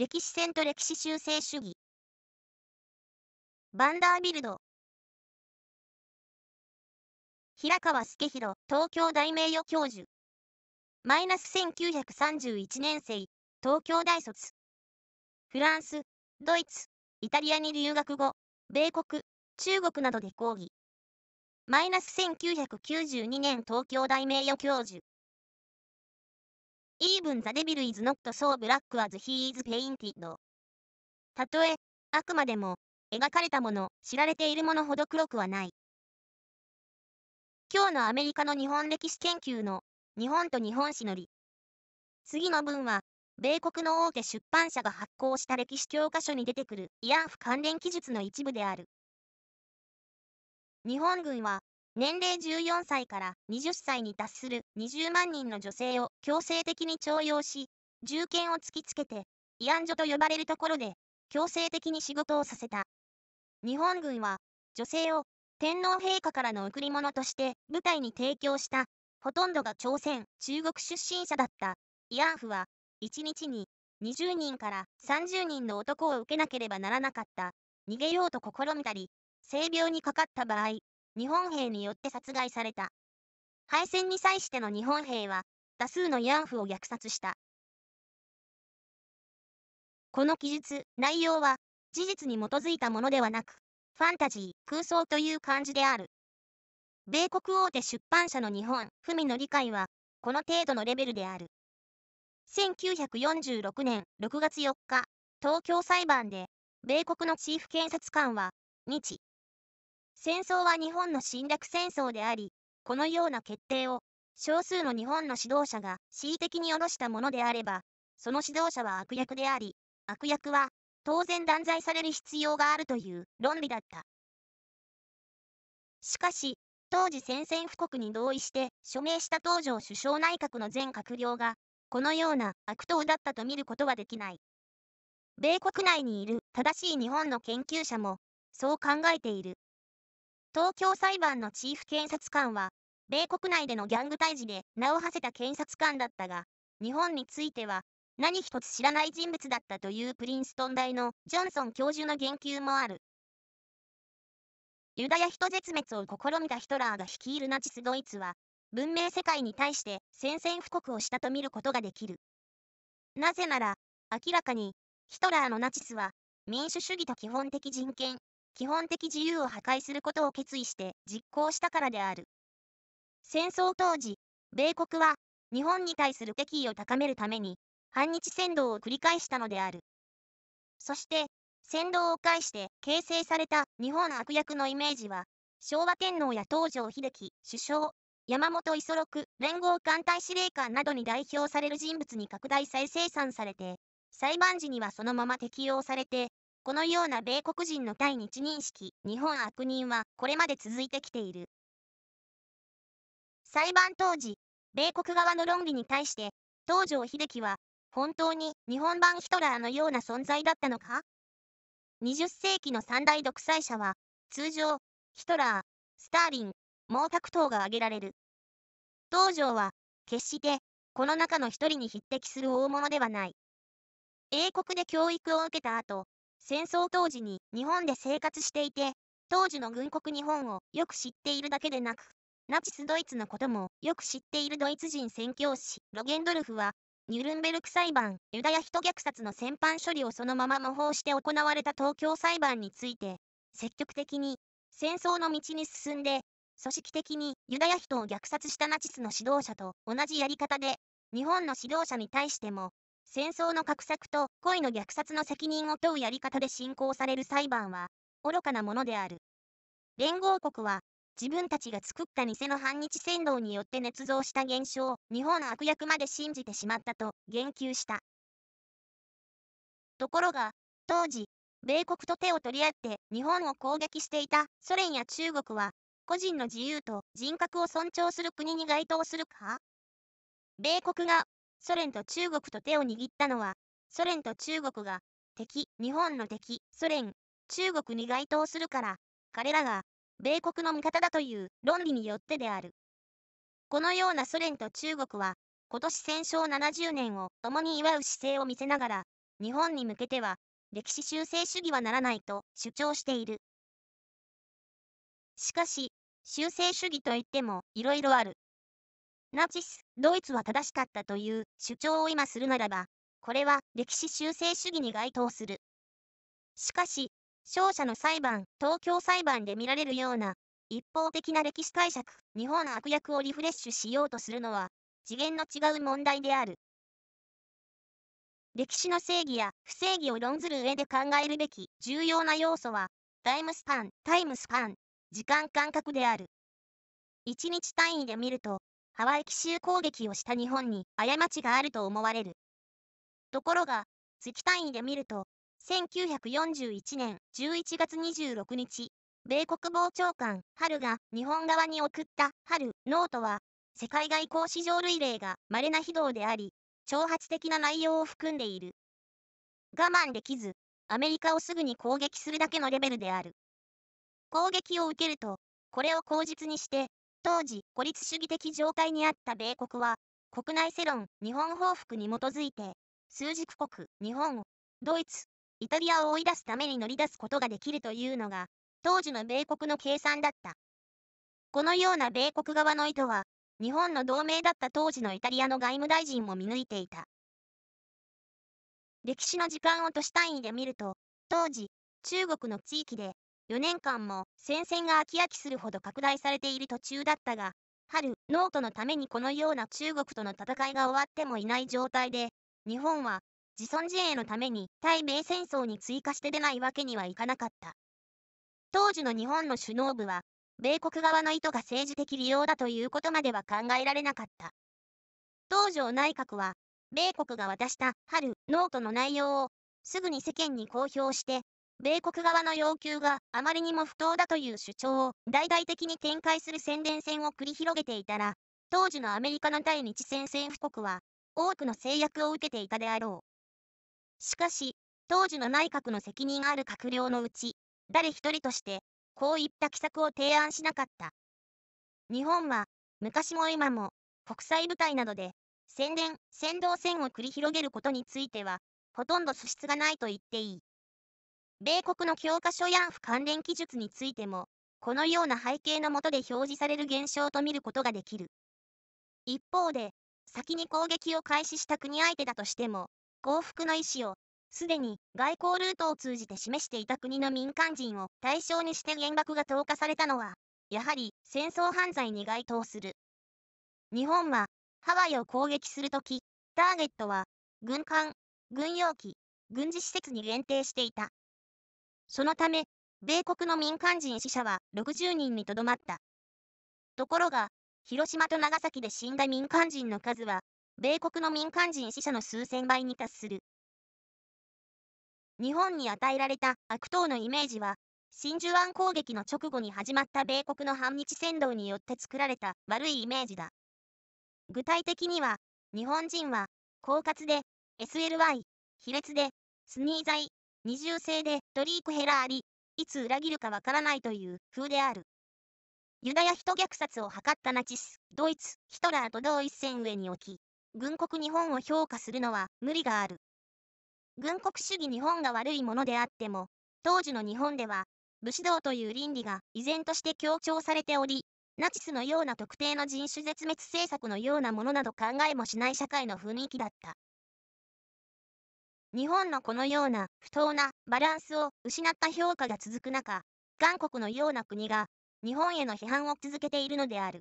歴史戦と歴史修正主義。バンダービルド。平川祐弘、東京大名誉教授。マイナス1931年生、東京大卒。フランス、ドイツ、イタリアに留学後、米国、中国などで講義。マイナス1992年東京大名誉教授。Even the devil is not so black as he is painted. たとえ、あくまでも、描かれたもの、知られているものほど黒くはない。今日のアメリカの日本歴史研究の、日本と日本史のり。次の文は、米国の大手出版社が発行した歴史教科書に出てくる慰安婦関連記述の一部である。日本軍は年齢14歳から20歳に達する20万人の女性を強制的に徴用し、銃剣を突きつけて、慰安所と呼ばれるところで、強制的に仕事をさせた。日本軍は、女性を天皇陛下からの贈り物として部隊に提供した、ほとんどが朝鮮、中国出身者だった、慰安婦は、1日に20人から30人の男を受けなければならなかった、逃げようと試みたり、性病にかかった場合、日本兵によって殺害された。敗戦に際しての日本兵は、多数の慰安婦を虐殺した。この記述、内容は、事実に基づいたものではなく、ファンタジー、空想という感じである。米国大手出版社の日本、文の理解は、この程度のレベルである。1946年6月4日、東京裁判で、米国のチーフ検察官は、日、戦争は日本の侵略戦争であり、このような決定を少数の日本の指導者が恣意的に下ろしたものであれば、その指導者は悪役であり、悪役は当然断罪される必要があるという論理だった。しかし、当時宣戦布告に同意して署名した東条首相内閣の全閣僚が、このような悪党だったと見ることはできない。米国内にいる正しい日本の研究者も、そう考えている。東京裁判のチーフ検察官は、米国内でのギャング退治で名を馳せた検察官だったが、日本については、何一つ知らない人物だったというプリンストン大のジョンソン教授の言及もある。ユダヤ人絶滅を試みたヒトラーが率いるナチスドイツは、文明世界に対して宣戦布告をしたと見ることができる。なぜなら、明らかに、ヒトラーのナチスは、民主主義と基本的人権、基本的自由を破壊することを決意して実行したからである。戦争当時、米国は日本に対する敵意を高めるために反日扇動を繰り返したのである。そして、扇動を介して形成された日本悪役のイメージは、昭和天皇や東条英機、首相、山本五十六、連合艦隊司令官などに代表される人物に拡大再生産されて、裁判時にはそのまま適用されて、このような米国人の対日認識、日本悪人はこれまで続いてきている。裁判当時、米国側の論理に対して、東条英機は、本当に日本版ヒトラーのような存在だったのか ?20 世紀の三大独裁者は、通常、ヒトラー、スターリン、毛沢東が挙げられる。東条は、決して、この中の一人に匹敵する大物ではない。英国で教育を受けた後、戦争当時に日本で生活していて、当時の軍国日本をよく知っているだけでなく、ナチスドイツのこともよく知っているドイツ人宣教師ロゲンドルフは、ニュルンベルク裁判、ユダヤ人虐殺の戦犯処理をそのまま模倣して行われた東京裁判について、積極的に戦争の道に進んで、組織的にユダヤ人を虐殺したナチスの指導者と同じやり方で、日本の指導者に対しても戦争の画策と恋の虐殺の責任を問うやり方で進行される裁判は、愚かなものである。連合国は、自分たちが作った偽の反日扇動によって捏造した現象、日本悪役まで信じてしまったと言及した。ところが、当時、米国と手を取り合って日本を攻撃していたソ連や中国は、個人の自由と人格を尊重する国に該当するか米国がソ連と中国と手を握ったのは、ソ連と中国が敵、日本の敵、ソ連、中国に該当するから、彼らが米国の味方だという論理によってである。このようなソ連と中国は、今年戦勝70年を共に祝う姿勢を見せながら、日本に向けては、歴史修正主義はならないと主張している。しかし、修正主義といってもいろいろある。ナチス、ドイツは正しかったという主張を今するならば、これは歴史修正主義に該当する。しかし、勝者の裁判、東京裁判で見られるような、一方的な歴史解釈、日本悪役をリフレッシュしようとするのは、次元の違う問題である。歴史の正義や不正義を論ずる上で考えるべき重要な要素は、タイムスパン、タイムスパン、時間間隔である。1日単位で見ると、ハワイ奇襲攻撃をした日本に過ちがあると思われる。ところが、月単位で見ると、1941年11月26日、米国防長官、ハルが日本側に送ったハル・ノートは、世界外交史上類例が稀な非道であり、挑発的な内容を含んでいる。我慢できず、アメリカをすぐに攻撃するだけのレベルである。攻撃を受けると、これを口実にして、当時、孤立主義的状態にあった米国は、国内世論、日本報復に基づいて、数軸国、日本、ドイツ、イタリアを追い出すために乗り出すことができるというのが、当時の米国の計算だった。このような米国側の意図は、日本の同盟だった当時のイタリアの外務大臣も見抜いていた。歴史の時間を都市単位で見ると、当時、中国の地域で4年間も戦線が飽き飽きするほど拡大されている途中だったが、春、ノートのためにこのような中国との戦いが終わってもいない状態で、日本は自尊自衛のために対米戦争に追加して出ないわけにはいかなかった。当時の日本の首脳部は、米国側の意図が政治的利用だということまでは考えられなかった。東条内閣は、米国が渡した春、ノートの内容を、すぐに世間に公表して、米国側の要求があまりにも不当だという主張を大々的に展開する宣伝戦を繰り広げていたら、当時のアメリカの対日宣戦布告は、多くの制約を受けていたであろう。しかし、当時の内閣の責任ある閣僚のうち、誰一人として、こういった奇策を提案しなかった。日本は、昔も今も、国際部隊などで、宣伝、先導戦を繰り広げることについては、ほとんど素質がないと言っていい。米国の教科書や関連記述についても、このような背景のもとで表示される現象と見ることができる。一方で、先に攻撃を開始した国相手だとしても、降伏の意思を、すでに外交ルートを通じて示していた国の民間人を対象にして原爆が投下されたのは、やはり戦争犯罪に該当する。日本は、ハワイを攻撃するとき、ターゲットは、軍艦、軍用機、軍事施設に限定していた。そのため、米国の民間人死者は60人にとどまった。ところが、広島と長崎で死んだ民間人の数は、米国の民間人死者の数千倍に達する。日本に与えられた悪党のイメージは、真珠湾攻撃の直後に始まった米国の反日扇動によって作られた悪いイメージだ。具体的には、日本人は、狡猾で、SLY、卑劣で、スニー剤、二重性でドリーク・ヘラありいつ裏切るかわからないという風である。ユダヤ人虐殺を図ったナチス、ドイツ、ヒトラーと同一線上に置き、軍国日本を評価するのは無理がある。軍国主義日本が悪いものであっても、当時の日本では、武士道という倫理が依然として強調されており、ナチスのような特定の人種絶滅政策のようなものなど考えもしない社会の雰囲気だった。日本のこのような不当なバランスを失った評価が続く中、韓国のような国が日本への批判を続けているのである。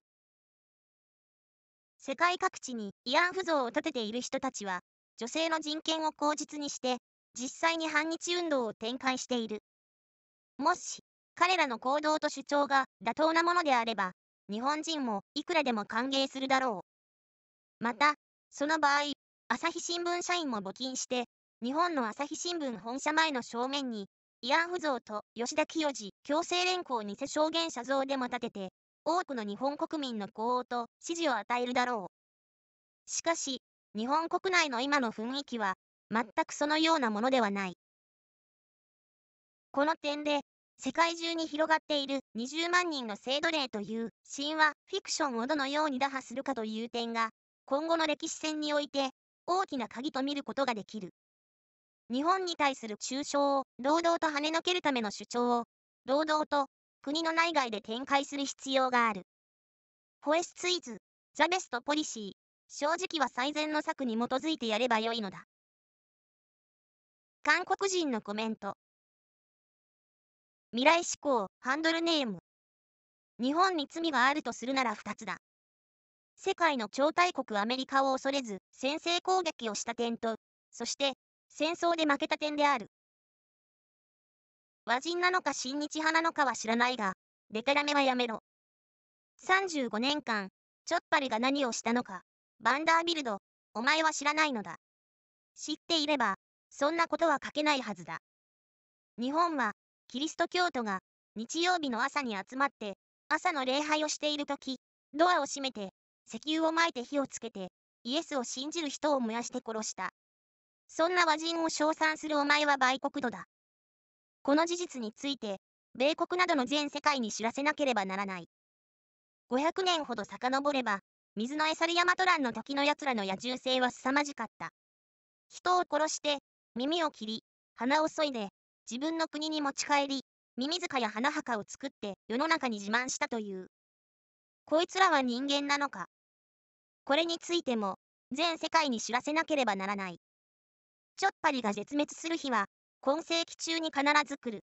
世界各地に慰安婦像を立てている人たちは、女性の人権を口実にして、実際に反日運動を展開している。もし、彼らの行動と主張が妥当なものであれば、日本人もいくらでも歓迎するだろう。また、その場合、朝日新聞社員も募金して、日本の朝日新聞本社前の正面に、慰安婦像と吉田清治強制連行偽証言者像でも立てて、多くの日本国民の呼応と支持を与えるだろう。しかし、日本国内の今の雰囲気は、全くそのようなものではない。この点で、世界中に広がっている20万人の性奴隷という神話、フィクションをどのように打破するかという点が、今後の歴史戦において、大きな鍵と見ることができる。日本に対する中傷を、堂々と跳ねのけるための主張を、堂々と、国の内外で展開する必要がある。ホエスツイズ、ザベストポリシー、正直は最善の策に基づいてやればよいのだ。韓国人のコメント。未来志向、ハンドルネーム。日本に罪があるとするなら2つだ。世界の超大国アメリカを恐れず、先制攻撃をした点と、そして、戦争で負けた点である。和人なのか親日派なのかは知らないが、デタラメはやめろ。35年間、チョッパルが何をしたのか、バンダービルド、お前は知らないのだ。知っていれば、そんなことは書けないはずだ。日本は、キリスト教徒が、日曜日の朝に集まって、朝の礼拝をしているとき、ドアを閉めて、石油をまいて火をつけて、イエスを信じる人を燃やして殺した。そんな和人を称賛するお前は売国奴だ。この事実について、米国などの全世界に知らせなければならない。500年ほど遡れば、水のエサリヤマトランの時の奴らの野獣性は凄まじかった。人を殺して、耳を切り、鼻をそいで、自分の国に持ち帰り、耳塚や花墓を作って世の中に自慢したという。こいつらは人間なのかこれについても、全世界に知らせなければならない。ちょっぱりが絶滅する日は、今世紀中に必ず来る。